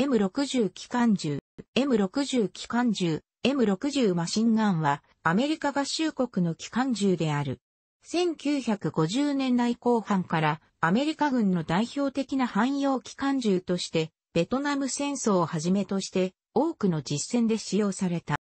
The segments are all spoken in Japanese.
M60 機関銃、M60 機関銃、M60 マシンガンはアメリカ合衆国の機関銃である。1950年代後半からアメリカ軍の代表的な汎用機関銃としてベトナム戦争をはじめとして多くの実戦で使用された。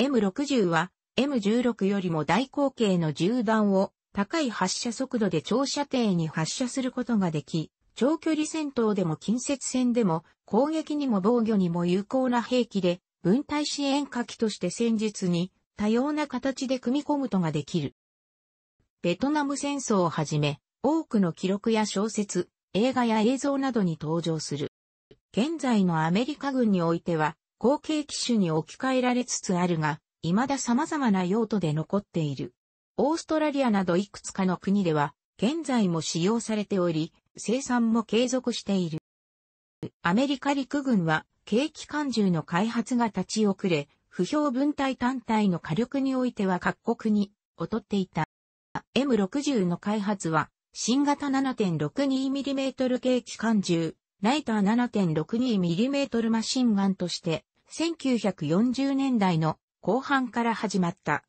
M60 は M16 よりも大口径の銃弾を高い発射速度で長射程に発射することができ、長距離戦闘でも近接戦でも、攻撃にも防御にも有効な兵器で、分隊支援火器として戦術に多様な形で組み込むことができる。ベトナム戦争をはじめ、多くの記録や小説、映画や映像などに登場する。現在のアメリカ軍においては、後継機種に置き換えられつつあるが、未だ様々な用途で残っている。オーストラリアなどいくつかの国では、現在も使用されており、生産も継続している。アメリカ陸軍は、軽機関銃の開発が立ち遅れ、不評分隊単体の火力においては各国に劣っていた。M60 の開発は、新型 7.62mm 軽機関銃、ライター 7.62mm マシンガンとして、1940年代の後半から始まった。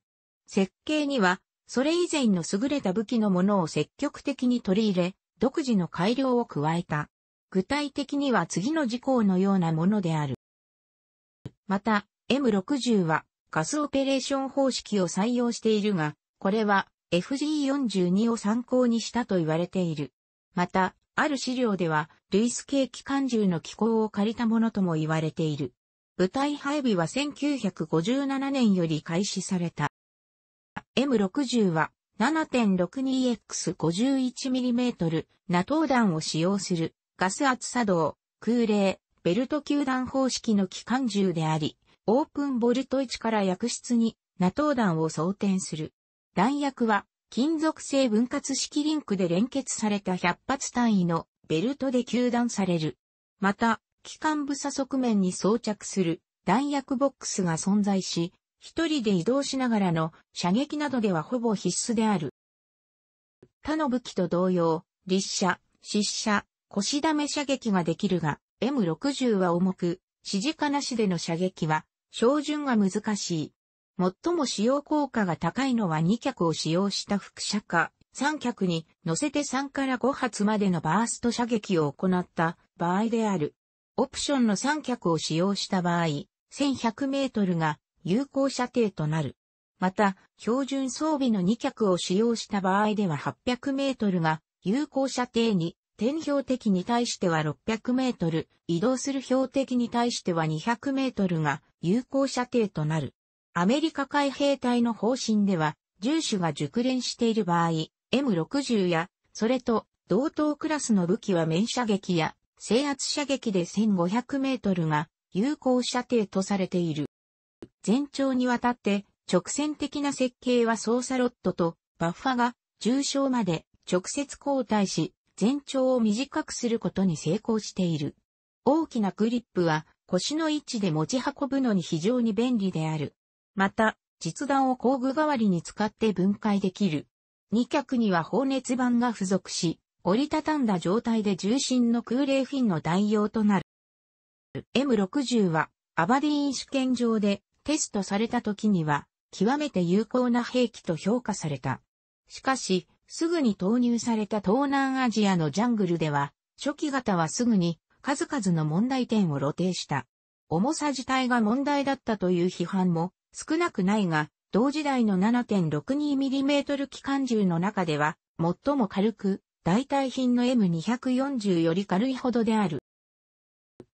設計には、それ以前の優れた武器のものを積極的に取り入れ、独自の改良を加えた。具体的には次の事項のようなものである。また、M60 はガスオペレーション方式を採用しているが、これは FG42 を参考にしたと言われている。また、ある資料では、ルイス系機関銃の機構を借りたものとも言われている。部隊配備は1957年より開始された。M60 は 7.62X51mm ナトー弾を使用するガス圧作動、空冷、ベルト球弾方式の機関銃であり、オープンボルト1から薬室にナトー弾を装填する。弾薬は金属製分割式リンクで連結された100発単位のベルトで球弾される。また、機関部鎖側面に装着する弾薬ボックスが存在し、一人で移動しながらの射撃などではほぼ必須である。他の武器と同様、立射、失射、腰溜め射撃ができるが、M60 は重く、指示かなしでの射撃は、照準が難しい。最も使用効果が高いのは2脚を使用した副射か、3脚に乗せて3から5発までのバースト射撃を行った場合である。オプションの3脚を使用した場合、1100メートルが有効射程となる。また、標準装備の2脚を使用した場合では800メートルが有効射程に、天標的に対しては600メートル、移動する標的に対しては200メートルが有効射程となる。アメリカ海兵隊の方針では、重手が熟練している場合、M60 や、それと同等クラスの武器は面射撃や制圧射撃で1500メートルが有効射程とされている。全長にわたって直線的な設計は操作ロットとバッファが重症まで直接交代し、全長を短くすることに成功している。大きなグリップは腰の位置で持ち運ぶのに非常に便利である。また、実弾を工具代わりに使って分解できる。2脚には放熱板が付属し、折りたたんだ状態で重心の空冷フィンの代用となる。M60 はアバディーン試験場でテストされた時には、極めて有効な兵器と評価された。しかし、すぐに投入された東南アジアのジャングルでは、初期型はすぐに数々の問題点を露呈した。重さ自体が問題だったという批判も少なくないが、同時代の 7.62mm 機関銃の中では、最も軽く、代替品の M240 より軽いほどである。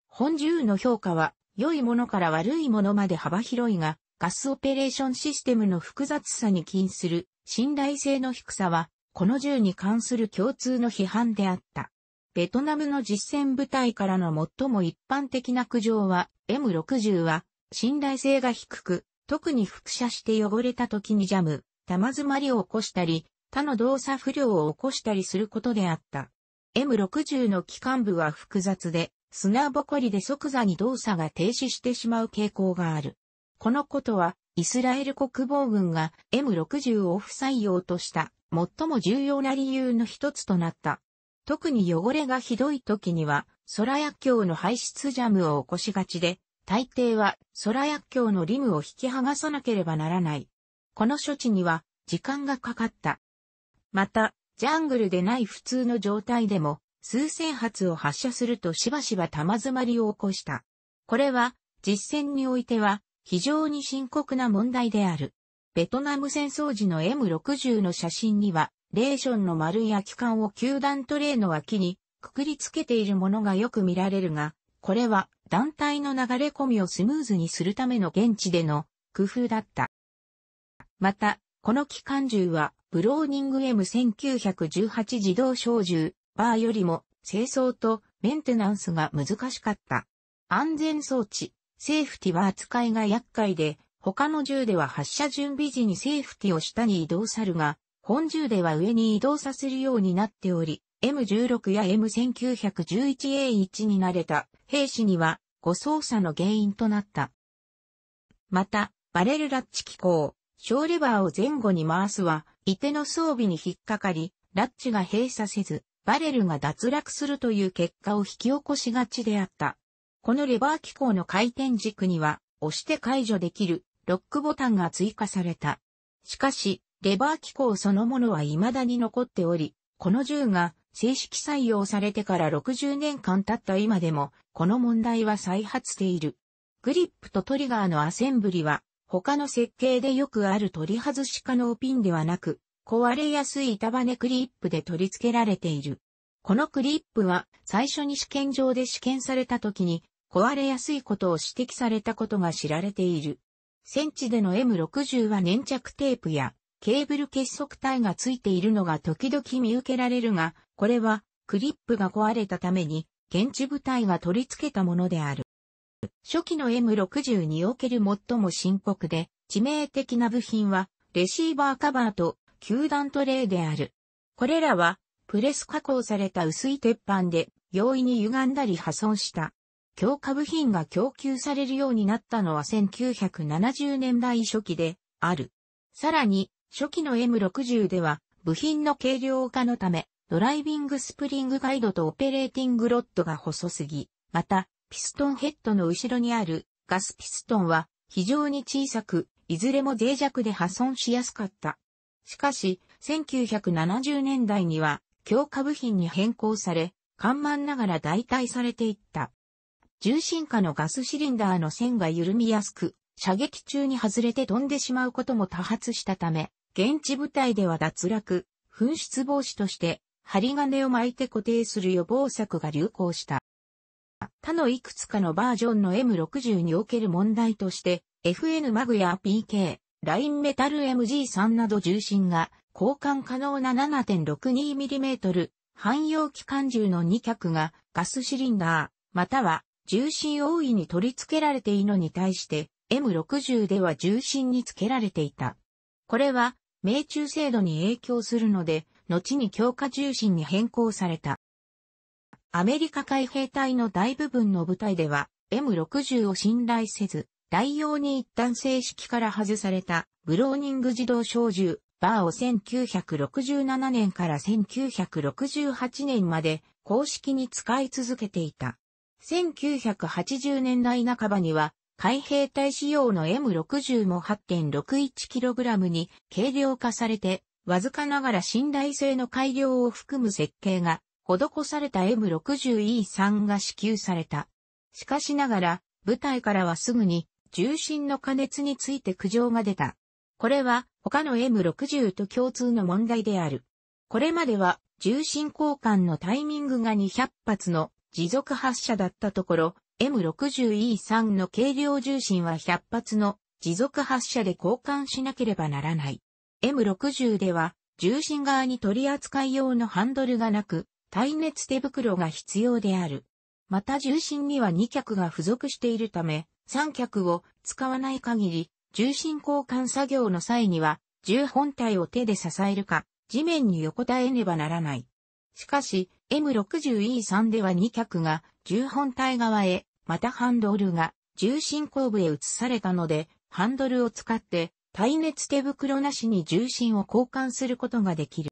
本銃の評価は良いものから悪いものまで幅広いが、ガスオペレーションシステムの複雑さに起因する信頼性の低さは、この銃に関する共通の批判であった。ベトナムの実戦部隊からの最も一般的な苦情は、M60 は信頼性が低く、特に複写して汚れた時にジャム、玉詰まりを起こしたり、他の動作不良を起こしたりすることであった。M60 の機関部は複雑で、砂ぼこりで即座に動作が停止してしまう傾向がある。このことは、イスラエル国防軍が M60 を不採用とした最も重要な理由の一つとなった。特に汚れがひどい時には、空薬莢の排出ジャムを起こしがちで、大抵は空薬莢のリムを引き剥がさなければならない。この処置には時間がかかった。また、ジャングルでない普通の状態でも、数千発を発射するとしばしば玉詰まりを起こした。これは、実戦においては、非常に深刻な問題である。ベトナム戦争時の M60 の写真には、レーションの丸い空き缶を球団トレーの脇にくくりつけているものがよく見られるが、これは団体の流れ込みをスムーズにするための現地での工夫だった。また、この機関銃はブローニング M1918 自動小銃バーよりも清掃とメンテナンスが難しかった。安全装置、セーフティは扱いが厄介で、他の銃では発射準備時にセーフティを下に移動さるが、本銃では上に移動させるようになっており、M16 や M1911A1 に慣れた兵士には誤操作の原因となった。また、バレルラッチ機構、小レバーを前後に回すは、射手の装備に引っかかり、ラッチが閉鎖せず、バレルが脱落するという結果を引き起こしがちであった。このレバー機構の回転軸には、押して解除できるロックボタンが追加された。しかし、レバー機構そのものは未だに残っており、この銃が正式採用されてから60年間経った今でも、この問題は再発している。グリップとトリガーのアセンブリは、他の設計でよくある取り外し可能ピンではなく、壊れやすい板バネクリップで取り付けられている。このクリップは最初に試験場で試験された時に壊れやすいことを指摘されたことが知られている。戦地での M60 は粘着テープやケーブル結束体が付いているのが時々見受けられるが、これはクリップが壊れたために現地部隊が取り付けたものである。初期の M60 における最も深刻で致命的な部品はレシーバーカバーと球団トレーである。これらは、プレス加工された薄い鉄板で、容易に歪んだり破損した。強化部品が供給されるようになったのは1970年代初期である。さらに、初期の M60 では、部品の軽量化のため、ドライビングスプリングガイドとオペレーティングロッドが細すぎ、また、ピストンヘッドの後ろにあるガスピストンは非常に小さく、いずれも脆弱で破損しやすかった。しかし、1970年代には、強化部品に変更され、緩慢ながら代替されていった。重心下のガスシリンダーの線が緩みやすく、射撃中に外れて飛んでしまうことも多発したため、現地部隊では脱落、紛失防止として、針金を巻いて固定する予防策が流行した。他のいくつかのバージョンの M60 における問題として、FN マグや PK、ラインメタル MG3 など重心が交換可能な 7.62mm 汎用機関銃の2脚がガスシリンダー、または重心大いに取り付けられているのに対して M60 では重心に付けられていた。これは命中精度に影響するので、後に強化重心に変更された。アメリカ海兵隊の大部分の部隊では M60 を信頼せず、代用に一旦正式から外されたブローニング自動小銃バーを1967年から1968年まで公式に使い続けていた。1980年代半ばには海兵隊仕様の M60 も 8.61kg に軽量化されて、わずかながら信頼性の改良を含む設計が施された M60E3 が支給された。しかしながら、部隊からはすぐに重心の加熱について苦情が出た。これは他の M60 と共通の問題である。これまでは重心交換のタイミングが200発の持続発射だったところ、M60E3 の軽量重心は100発の持続発射で交換しなければならない。M60 では重心側に取り扱い用のハンドルがなく、耐熱手袋が必要である。また重心には2脚が付属しているため、三脚を使わない限り、重心交換作業の際には、重本体を手で支えるか、地面に横たえねばならない。しかし、M60E3 では2脚が重本体側へ、またハンドルが重心後部へ移されたので、ハンドルを使って耐熱手袋なしに重心を交換することができる。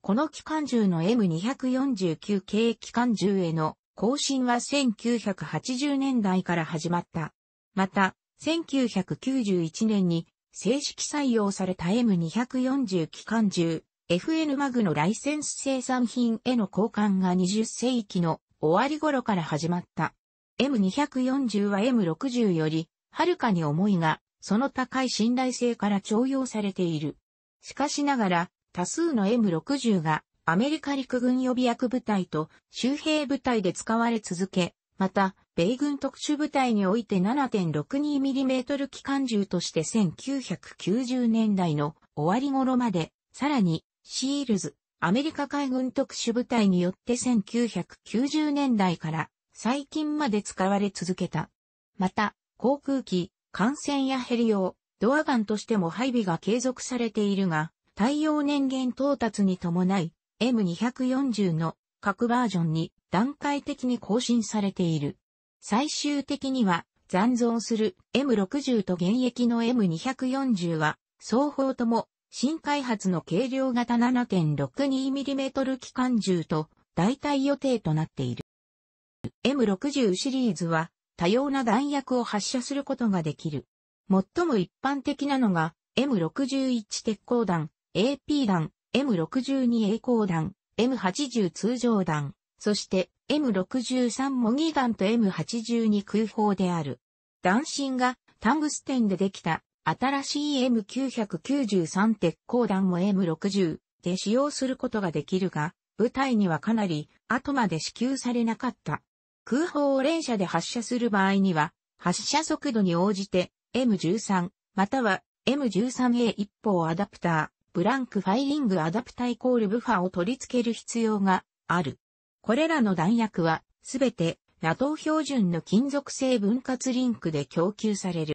この機関銃の M249 系機関銃への更新は1980年代から始まった。また、1991年に正式採用された M240 機関銃 FN マグのライセンス生産品への交換が20世紀の終わり頃から始まった。M240 は M60 よりはるかに重いが、その高い信頼性から徴用されている。しかしながら、多数の M60 がアメリカ陸軍予備役部隊と周兵部隊で使われ続け、また、米軍特殊部隊において 7.62mm 機関銃として1990年代の終わり頃まで、さらに、シールズ、アメリカ海軍特殊部隊によって1990年代から最近まで使われ続けた。また、航空機、艦船やヘリ用、ドアガンとしても配備が継続されているが、耐用年限到達に伴い、M240 の各バージョンに段階的に更新されている。最終的には残存する M60 と現役の M240 は双方とも新開発の軽量型 7.62mm 機関銃と代替予定となっている。M60 シリーズは多様な弾薬を発射することができる。最も一般的なのが M61 鉄鋼弾、AP 弾、M62A 光弾、M80 通常弾、そして M63 模擬弾と M82 空砲である。弾身がタングステンでできた新しい M993 鉄鋼弾も M60 で使用することができるが、部隊にはかなり後まで支給されなかった。空砲を連射で発射する場合には、発射速度に応じて M13 または m 1 3 a 一砲アダプター、ブランクファイリングアダプタイコールブファを取り付ける必要がある。これらの弾薬は、すべて NATO 標準の金属製分割リンクで供給される。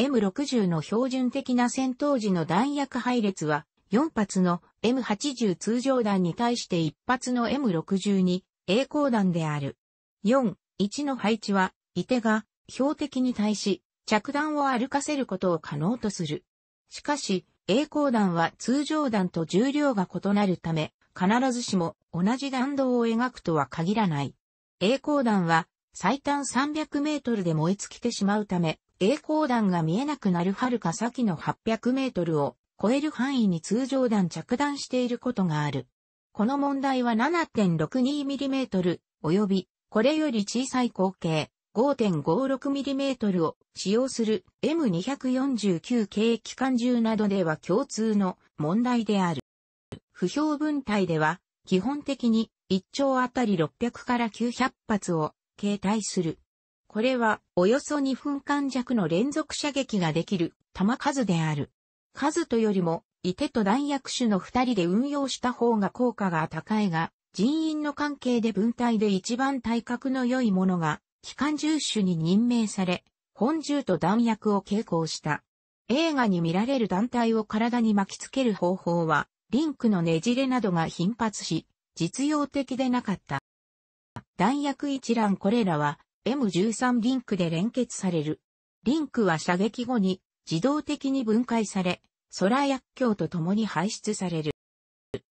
M60 の標準的な戦闘時の弾薬配列は、4発の M80 通常弾に対して1発の M62 栄光弾である。4、1の配置は、射手が標的に対し着弾を歩かせることを可能とする。しかし、栄光弾は通常弾と重量が異なるため、必ずしも同じ弾道を描くとは限らない。栄光弾は最短300メートルで燃え尽きてしまうため、栄光弾が見えなくなる遥か先の800メートルを超える範囲に通常弾着弾していることがある。この問題は7 6 2トル、及びこれより小さい口径 5.56mm を使用する M249 系機関銃などでは共通の問題である。不評分隊では基本的に1丁あたり600から900発を携帯する。これはおよそ2分間弱の連続射撃ができる弾数である。数とよりも、いてと弾薬種の二人で運用した方が効果が高いが、人員の関係で分隊で一番体格の良いものが機関銃手に任命され、本銃と弾薬を携行した。映画に見られる団体を体に巻きつける方法は、リンクのねじれなどが頻発し、実用的でなかった。弾薬一覧これらは M13 リンクで連結される。リンクは射撃後に自動的に分解され、空薬莢と共に排出される。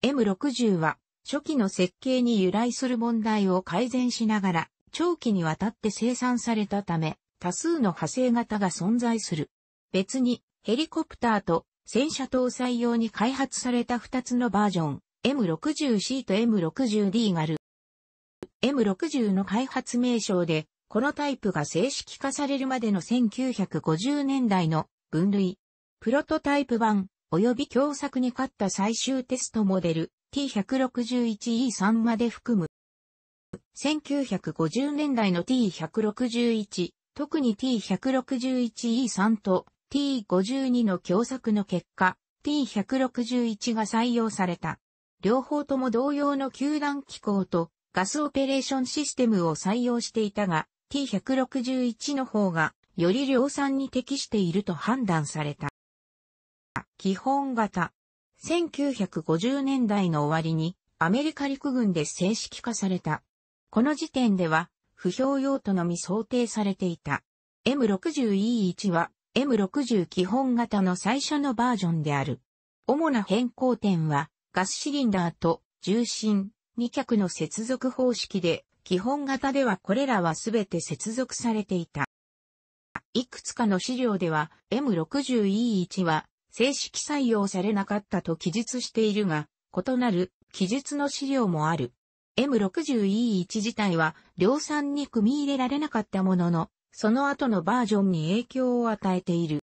M60 は初期の設計に由来する問題を改善しながら長期にわたって生産されたため、多数の派生型が存在する。別に、ヘリコプターと戦車搭載用に開発された2つのバージョン、M60C と M60D がある。M60 の開発名称で、このタイプが正式化されるまでの1950年代の分類、プロトタイプ版、及び共作に勝った最終テストモデル T161E3 まで含む。1950年代の T161、特に T161E3 と T52 の共作の結果、T161 が採用された。両方とも同様の球団機構とガスオペレーションシステムを採用していたが、T161 の方がより量産に適していると判断された。基本型。1950年代の終わりにアメリカ陸軍で正式化されたこの時点では、不評用途のみ想定されていた。M60E1 は M60 基本型の最初のバージョンである。主な変更点は、ガスシリンダーと重心、2脚の接続方式で、基本型ではこれらはすべて接続されていた。いくつかの資料では M60E1 は正式採用されなかったと記述しているが、異なる記述の資料もある。M60E1 自体は量産に組み入れられなかったものの、その後のバージョンに影響を与えている。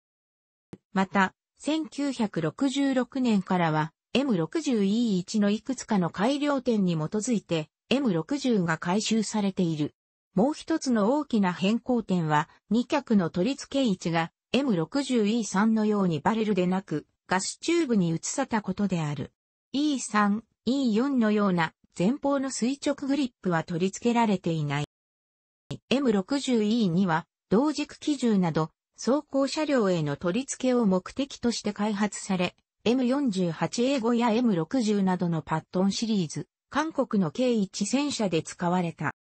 また、1966年からは M60E1 のいくつかの改良点に基づいて M60 が回収されている。もう一つの大きな変更点は2脚の取り付け位置が M60E3 のようにバレルでなくガスチューブに移さたことである。E3、E4 のような前方の垂直グリップは取り付けられていない。M60E には、同軸機銃など、走行車両への取り付けを目的として開発され、M48A5 や M60 などのパットンシリーズ、韓国の計1戦車で使われた。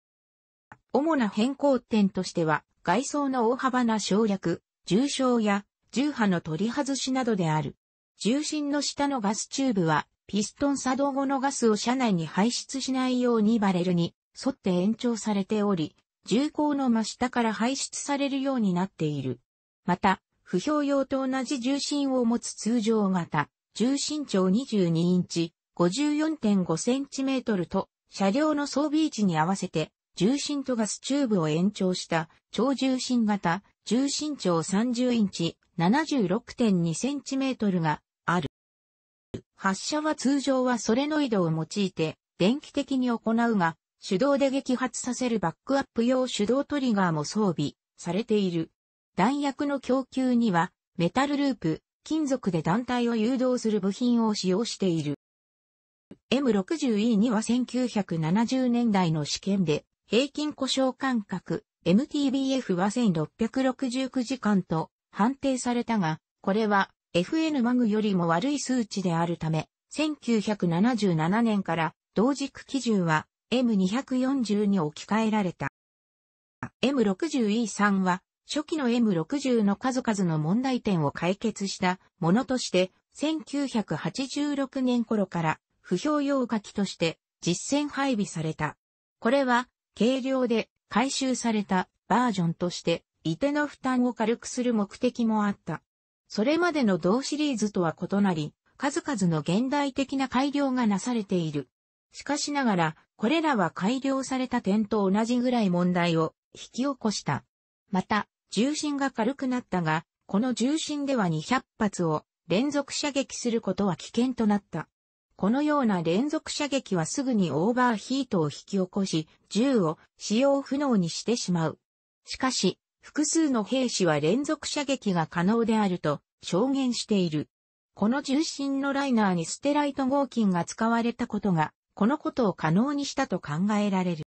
主な変更点としては、外装の大幅な省略、重傷や重波の取り外しなどである。重心の下のガスチューブはピストン作動後のガスを車内に排出しないようにバレルに沿って延長されており、重工の真下から排出されるようになっている。また、不評用と同じ重心を持つ通常型、重心長22インチ、54.5センチメートルと、車両の装備位置に合わせて、重心とガスチューブを延長した超重心型、重心長30インチ、76.2センチメートルがある。発射は通常はソレノイドを用いて電気的に行うが、手動で撃発させるバックアップ用手動トリガーも装備されている。弾薬の供給にはメタルループ、金属で団体を誘導する部品を使用している。M60E2 は1970年代の試験で平均故障間隔 MTBF は1669時間と判定されたが、これは FN マグよりも悪い数値であるため、1977年から同軸基準は M240 に置き換えられた。M60E3 は初期の M60 の数々の問題点を解決したものとして、1986年頃から不評用書きとして実戦配備された。これは軽量で回収されたバージョンとして、いての負担を軽くする目的もあった。それまでの同シリーズとは異なり、数々の現代的な改良がなされている。しかしながら、これらは改良された点と同じぐらい問題を引き起こした。また、重心が軽くなったが、この重心では200発を連続射撃することは危険となった。このような連続射撃はすぐにオーバーヒートを引き起こし、銃を使用不能にしてしまう。しかし、複数の兵士は連続射撃が可能であると証言している。この重心のライナーにステライト合金が使われたことが、このことを可能にしたと考えられる。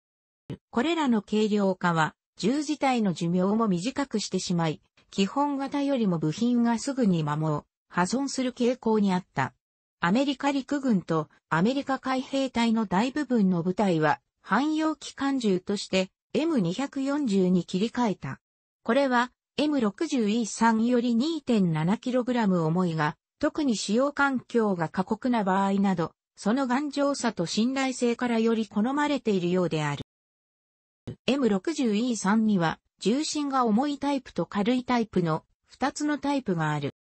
これらの軽量化は、銃自体の寿命も短くしてしまい、基本型よりも部品がすぐに摩耗、破損する傾向にあった。アメリカ陸軍とアメリカ海兵隊の大部分の部隊は汎用機関銃として M242 切り替えた。これは M60E3 より 2.7kg 重いが、特に使用環境が過酷な場合など、その頑丈さと信頼性からより好まれているようである。M60E3 には、重心が重いタイプと軽いタイプの2つのタイプがある。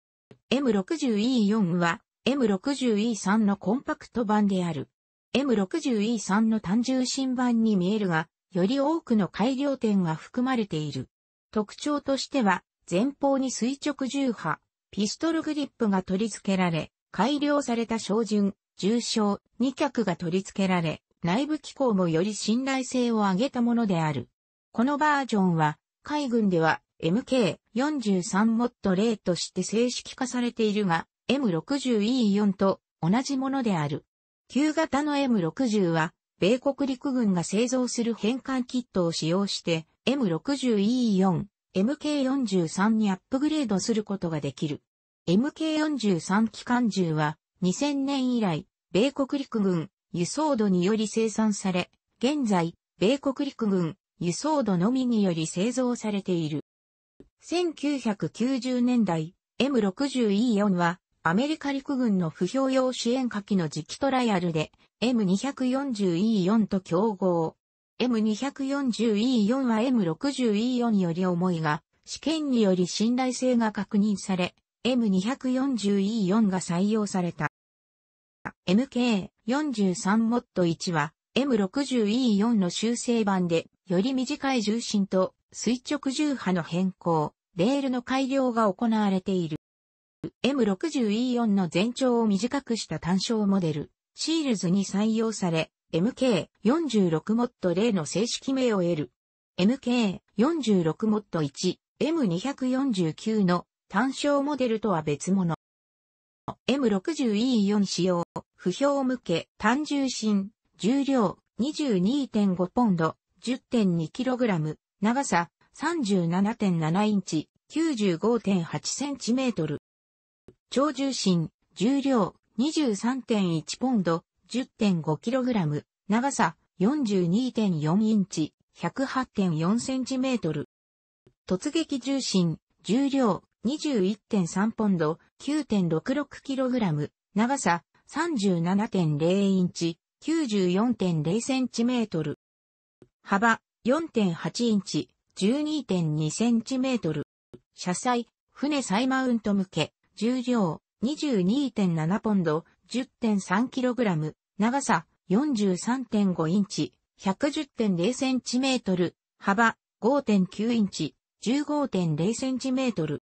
M60E4 は M60E3 のコンパクト版である。M60E3 の単重心版に見えるが、より多くの改良点が含まれている。特徴としては、前方に垂直重波、ピストルグリップが取り付けられ、改良された照準、重症、二脚が取り付けられ、内部機構もより信頼性を上げたものである。このバージョンは、海軍では MK43 モッド0として正式化されているが、M60E4 と同じものである。旧型の M60 は、米国陸軍が製造する変換キットを使用して、M60E4、MK43 にアップグレードすることができる。MK43 機関銃は2000年以来、米国陸軍輸送度により生産され、現在、米国陸軍輸送度のみにより製造されている。1990年代、M60E4 はアメリカ陸軍の不評用支援火器の磁気トライアルで M240E4 と競合。M240E4 は M60E4 より重いが、試験により信頼性が確認され、M240E4 が採用された。MK43 モッド1は M60E4 の修正版で、より短い重心と垂直重波の変更、レールの改良が行われている。M60E4 の全長を短くした単焦モデル、シールズに採用され、MK46 m o ド0の正式名を得る。MK46 m o ド1、M249 の単焦モデルとは別物。M60E4 使用、不評向け、単重心、重量22.5ポンド、10.2kg、長さ37.7インチ、95.8 c m 超重心、重量23.1ポンド、10.5kg、長さ42.4インチ、108.4 c m 突撃重心、重量21.3ポンド、9.66kg、長さ37.0インチ、94.0 c m 幅4.8インチ、12.2 c m 車載、船サイマウント向け、重量22.7ポンド、10.3kg、長さ43.5インチ、110.0 c m 幅5.9インチ、15.0 c m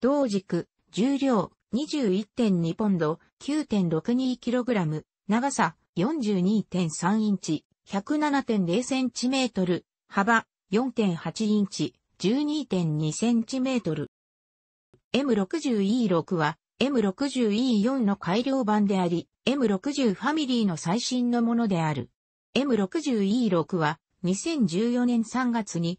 同軸、重量21.2ポンド、9.62kg、長さ42.3インチ、107.0 c m 幅4.8インチ、12.2 c m M60E6 は M60E4 の改良版であり、M60 ファミリーの最新のものである。M60E6 は2014年3月に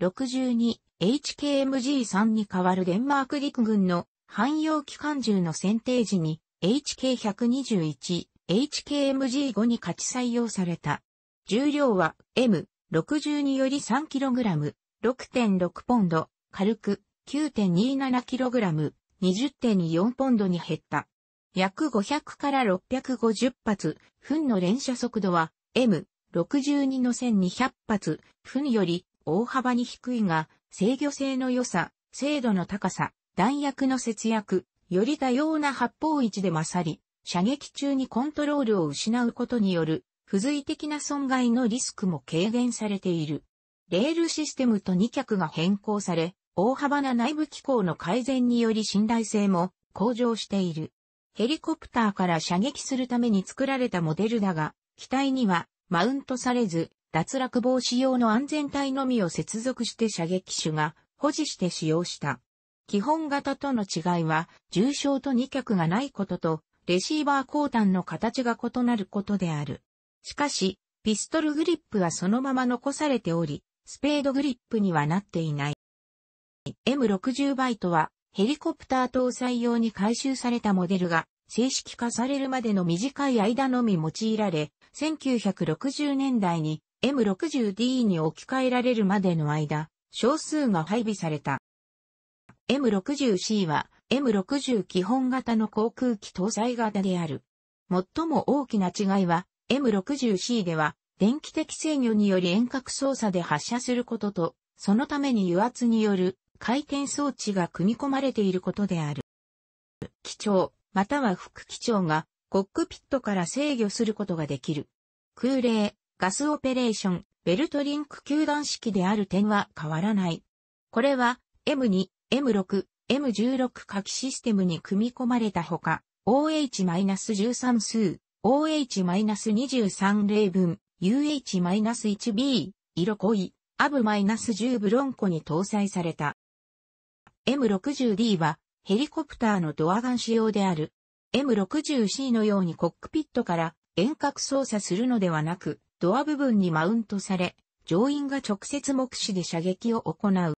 M62HKMG3 に代わるデンマーク陸軍の汎用機関銃の選定時に HK121、HKMG5 に価値採用された。重量は M62 より 3kg、6.6ポンド、軽く 9.27kg、20.4ポンドに減った。約500から650発、分の連射速度は M62 の1200発、分より大幅に低いが、制御性の良さ、精度の高さ、弾薬の節約、より多様な発砲位置で勝り、射撃中にコントロールを失うことによる、付随的な損害のリスクも軽減されている。レールシステムと2脚が変更され、大幅な内部機構の改善により信頼性も向上している。ヘリコプターから射撃するために作られたモデルだが、機体にはマウントされず、脱落防止用の安全帯のみを接続して射撃手が保持して使用した。基本型との違いは、重傷と2脚がないことと、レシーバー後端の形が異なることである。しかし、ピストルグリップはそのまま残されており、スペードグリップにはなっていない。M60 バイトはヘリコプター搭載用に回収されたモデルが正式化されるまでの短い間のみ用いられ、1960年代に M60D に置き換えられるまでの間、少数が配備された。M60C は M60 基本型の航空機搭載型である。最も大きな違いは M60C では電気的制御により遠隔操作で発射することと、そのために油圧による回転装置が組み込まれていることである。機長、または副機長がコックピットから制御することができる。空冷、ガスオペレーション、ベルトリンク球団式である点は変わらない。これは M2、M6、M16 下記システムに組み込まれたほか、OH-13 数、OH-23 例分、UH-1B、色濃い、アブ -10 ブロンコに搭載された。M60D はヘリコプターのドアガン仕様である。M60C のようにコックピットから遠隔操作するのではなく、ドア部分にマウントされ、乗員が直接目視で射撃を行う。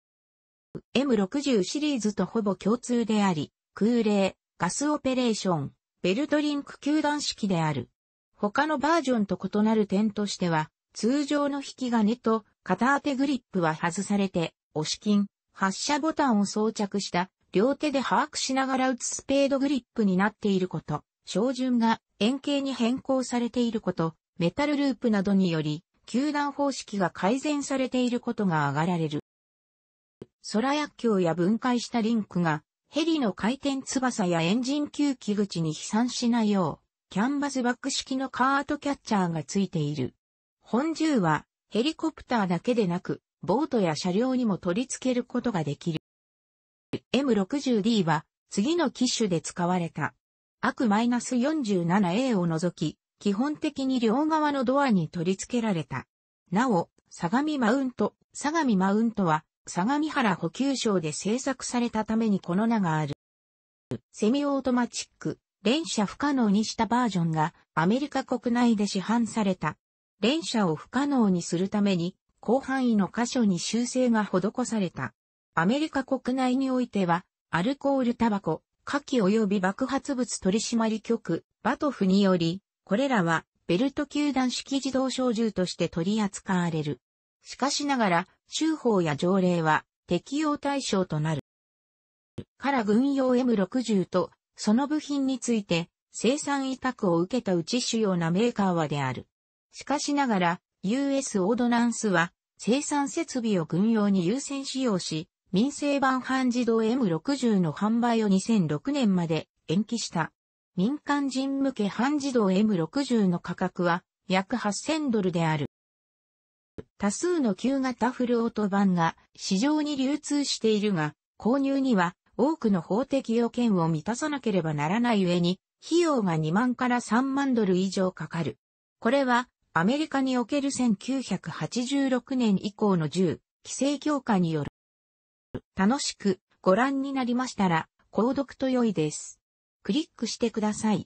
M60 シリーズとほぼ共通であり、空冷、ガスオペレーション、ベルトリンク球弾式である。他のバージョンと異なる点としては、通常の引き金と片当てグリップは外されて、押し金、発射ボタンを装着した両手で把握しながら打つスペードグリップになっていること、照準が円形に変更されていること、メタルループなどにより、球団方式が改善されていることが挙がられる。空薬莢や分解したリンクが、ヘリの回転翼やエンジン吸気口に飛散しないよう、キャンバスバック式のカートキャッチャーがついている。本銃は、ヘリコプターだけでなく、ボートや車両にも取り付けることができる。M60D は次の機種で使われた。悪 -47A を除き、基本的に両側のドアに取り付けられた。なお、相模マウント、相模マウントは、相模原補給省で製作されたためにこの名がある。セミオートマチック、連射不可能にしたバージョンがアメリカ国内で市販された。連射を不可能にするために広範囲の箇所に修正が施された。アメリカ国内においては、アルコールタバコ、火器及び爆発物取締局、バトフにより、これらはベルト球団式自動小銃として取り扱われる。しかしながら、州法や条例は適用対象となる。から軍用 M60 と、その部品について、生産委託を受けたうち主要なメーカーはである。しかしながら、US オードナンスは、生産設備を軍用に優先使用し、民生版半自動 M60 の販売を2006年まで延期した。民間人向け半自動 M60 の価格は約8000ドルである。多数の旧型フルオート版が市場に流通しているが、購入には多くの法的要件を満たさなければならない上に、費用が2万から3万ドル以上かかる。これはアメリカにおける1986年以降の銃、規制強化による。楽しくご覧になりましたら、購読と良いです。クリックしてください。